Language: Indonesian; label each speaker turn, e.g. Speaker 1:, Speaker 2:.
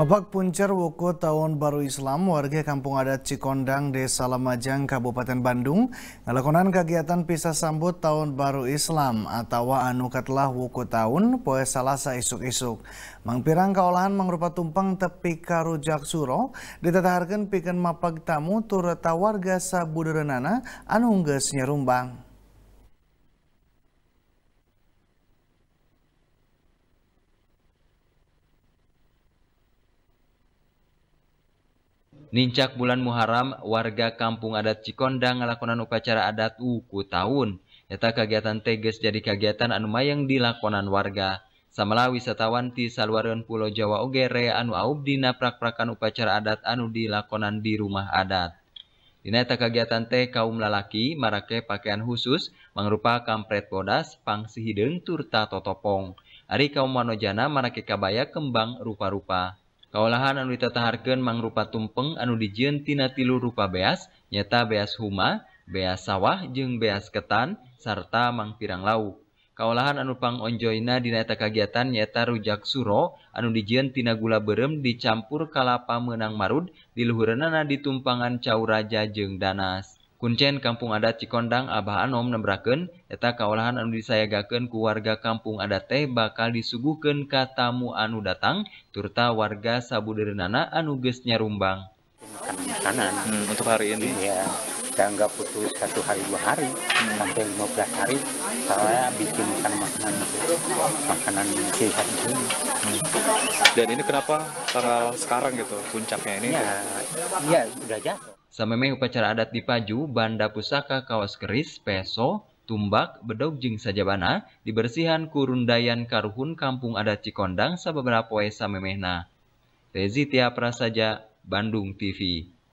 Speaker 1: Babak puncer Woko Tahun Baru Islam warga Kampung Adat Cikondang Desa Lamajang Kabupaten Bandung melakukan kegiatan pisah sambut Tahun Baru Islam atau anu katelah Woko Tahun poe Salasa isuk-isuk. Mangpirang kaolahan mengrupa tumpeng tepi karujak suro ditataharkan pikan mapag tamu tureta warga sabuderenana anu geus rumbang.
Speaker 2: Niincca bulan Muharram warga Kampung adat Cikonda ngalakonan upacara adat wku taun. eta kagiatan teges jadi kagiatan anu mayyang di lakonan warga. Samlah wisatawan ti Saluaran Pulau Jawa Oge Re Anu Aubdinaprakprakkan upacara adat anu di lakonan di rumah adat. Dina eta kagiatant kaum lalaki marake pakaian khusus mengerupa kampret podas pangsihiden turtato topong. Ari kaum manojjana marekabaya kembang rupa-rupa. Kaolahan anuita taharken mangng rupa tumpeng anu dijinuntina tilu rupa beas nyeta beas huma, be sawah jeung beas ketan sarta Mang pirang laut Kaolahan anupang Onjoina di neta kagiatan yeta rujak suro anu dijiniantinana gula berem dicampur kalapa menang Marud diluhur Nana di tumpangan Caurraja Jeng danas. Kuncen kampung adat Cikondang Abah Anom nembraken eta kaolahan anu disayagaken ku warga kampung adat teh bakal disuguhkan katamu tamu anu datang turta warga sabudeureunnana anu geus nyarumbang. Makanan hmm, untuk hari ini. Iya. Saya nggak putus satu hari dua hari hmm. sampai 15 hari saya bikin makanan itu makanan sehat ini. Hmm. Dan ini kenapa tanggal sekarang gitu puncaknya ini? Ya, iya udah jatuh. Sameme upacara adat di Paju, Banda Pusaka Kawas Keris, Peso, Tumbak, Bedog jeung Sajabana, dibersihan kurundayan Karuhun Kampung Adat Cikondang sababaraha poe samemehna. Tia Prasaja, Bandung TV.